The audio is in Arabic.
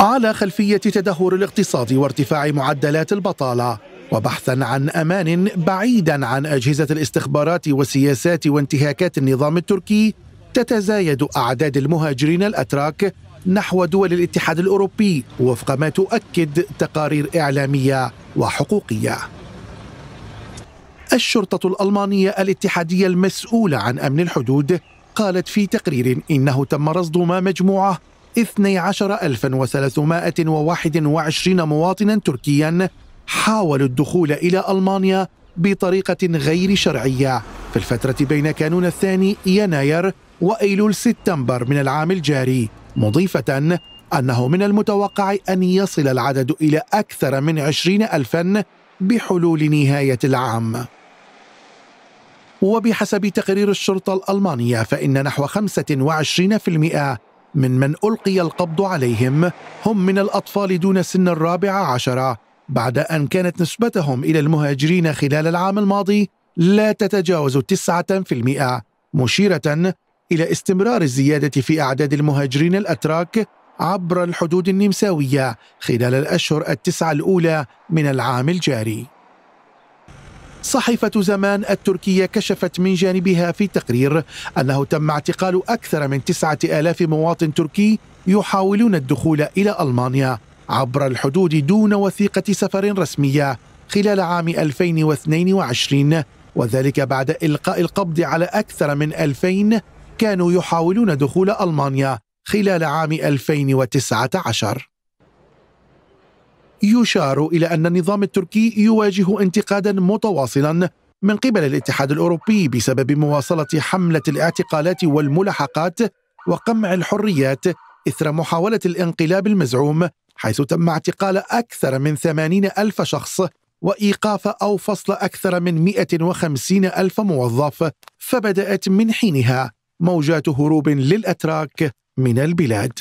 على خلفية تدهور الاقتصاد وارتفاع معدلات البطالة وبحثا عن أمان بعيدا عن أجهزة الاستخبارات والسياسات وانتهاكات النظام التركي تتزايد أعداد المهاجرين الأتراك نحو دول الاتحاد الأوروبي وفق ما تؤكد تقارير إعلامية وحقوقية الشرطة الألمانية الاتحادية المسؤولة عن أمن الحدود قالت في تقرير إنه تم رصد ما مجموعة 12321 مواطنا تركيا حاولوا الدخول إلى ألمانيا بطريقة غير شرعية في الفترة بين كانون الثاني يناير وأيلول سبتمبر من العام الجاري مضيفة أنه من المتوقع أن يصل العدد إلى أكثر من عشرين ألفا بحلول نهاية العام وبحسب تقرير الشرطة الألمانية فإن نحو 25% من من ألقي القبض عليهم هم من الأطفال دون سن الرابعة عشرة بعد أن كانت نسبتهم إلى المهاجرين خلال العام الماضي لا تتجاوز 9% مشيرة إلى استمرار الزيادة في أعداد المهاجرين الأتراك عبر الحدود النمساوية خلال الأشهر التسعة الأولى من العام الجاري صحيفة زمان التركية كشفت من جانبها في تقرير أنه تم اعتقال أكثر من تسعة آلاف مواطن تركي يحاولون الدخول إلى ألمانيا عبر الحدود دون وثيقة سفر رسمية خلال عام 2022 وذلك بعد إلقاء القبض على أكثر من 2000 كانوا يحاولون دخول ألمانيا خلال عام 2019 يشار إلى أن النظام التركي يواجه انتقادا متواصلا من قبل الاتحاد الأوروبي بسبب مواصلة حملة الاعتقالات والملاحقات وقمع الحريات إثر محاولة الانقلاب المزعوم حيث تم اعتقال أكثر من ثمانين ألف شخص وإيقاف أو فصل أكثر من 150 ألف موظف فبدأت من حينها موجات هروب للأتراك من البلاد